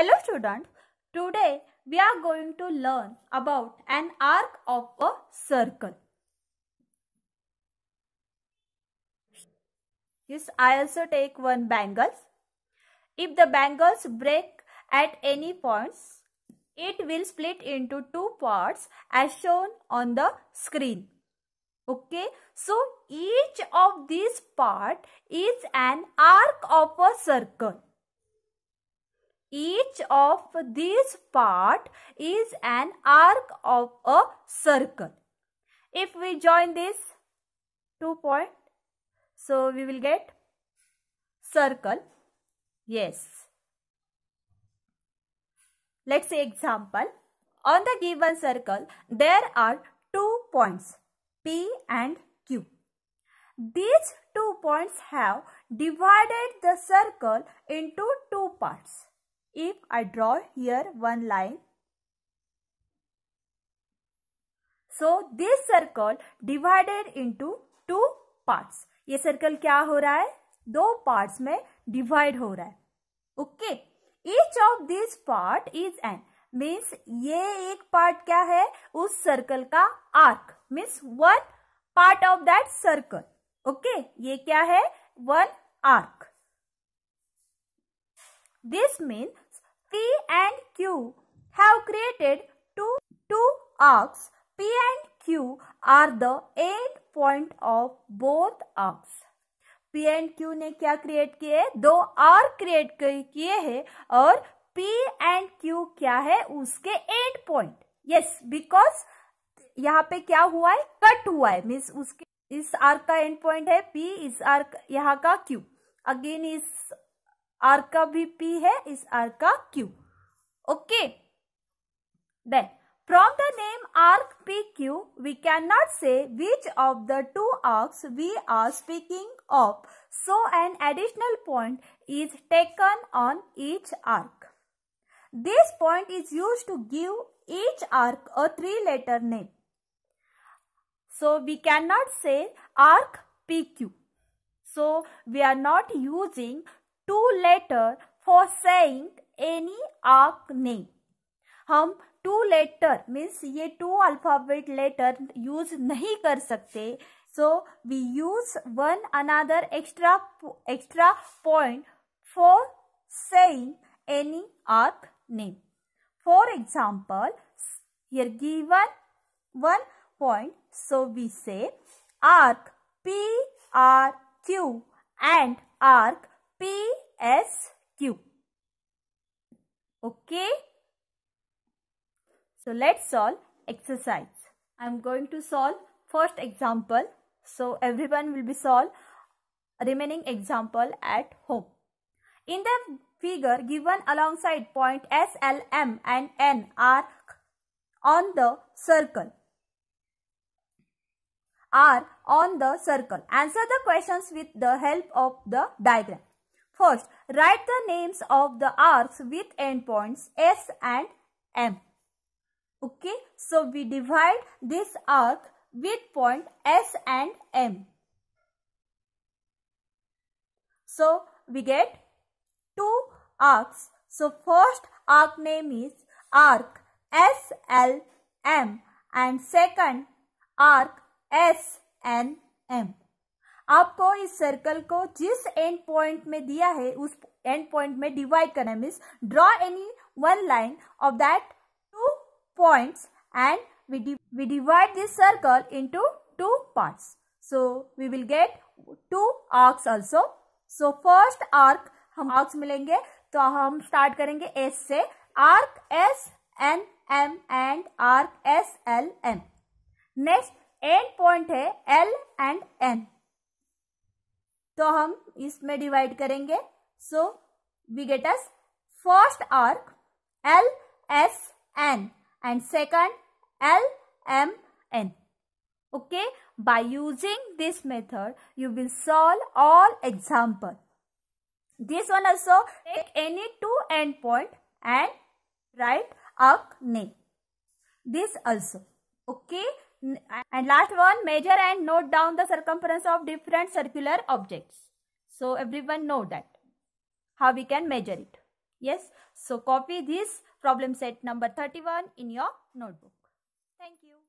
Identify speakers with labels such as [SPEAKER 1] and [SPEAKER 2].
[SPEAKER 1] Hello student, today we are going to learn about an arc of a circle. Yes, I also take one bangles. If the bangles break at any points, it will split into two parts as shown on the screen. Okay, so each of these part is an arc of a circle. Each of these part is an arc of a circle. If we join this two point, so we will get circle. Yes. Let's say example. On the given circle, there are two points P and Q. These two points have divided the circle into two parts. If I draw here one line, so this circle divided into two parts. ये circle क्या हो रहा है दो parts में divide हो रहा है okay each of this part is an means ये एक पार्ट क्या है उस सर्कल का arc means one part of that circle okay ये क्या है one arc This means P and Q have created two, two arcs. P and Q are the end point of both arcs. P and Q ने क्या create किए दो arc create किए हैं और P एंड Q क्या है उसके एंड पॉइंट यस बिकॉज यहाँ पे क्या हुआ है कट हुआ है मीन्स उसके इस आर्क का एंड पॉइंट है P इस आर्क यहाँ का Q अगेन इस Arc BP is पी है इस आर का From the name arc PQ, we cannot say which of the two arcs we are speaking of. So an additional point is taken on each arc. This point is used to give each arc a three-letter name. So we cannot say arc PQ. So we are not using two letter for saying any arc name हम two letter means ये two alphabet letter use नहीं कर सकते so we use one another extra extra point for saying any arc name. For example, here given one point, so we say arc P, R, Q and arc PSQ. Okay. So let's solve exercise. I am going to solve first example. So everyone will be solve remaining example at home. In the figure given alongside point S, L, M and N are on the circle. Are on the circle. Answer the questions with the help of the diagram. First, write the names of the arcs with endpoints S and M. Okay, so we divide this arc with point S and M. So, we get two arcs. So, first arc name is arc SLM and second arc SNM. आपको इस circle को जिस and point में दिया है उस end point में divide करना means draw any one line of that two point and we divide this circle into two part so we will get two arcs also so first arc हम arcs मिलेंगे तो हम start करेंगे S से arc S N M and arc S L M next end point है L and N तो हम इसमें डिवाइड करेंगे so we get us first arc L S N and second L M N okay by using this method you will solve all example this one also take any two end point and write arc name this also okay And last one, measure and note down the circumference of different circular objects. So everyone know that, how we can measure it. Yes, so copy this problem set number 31 in your notebook. Thank you.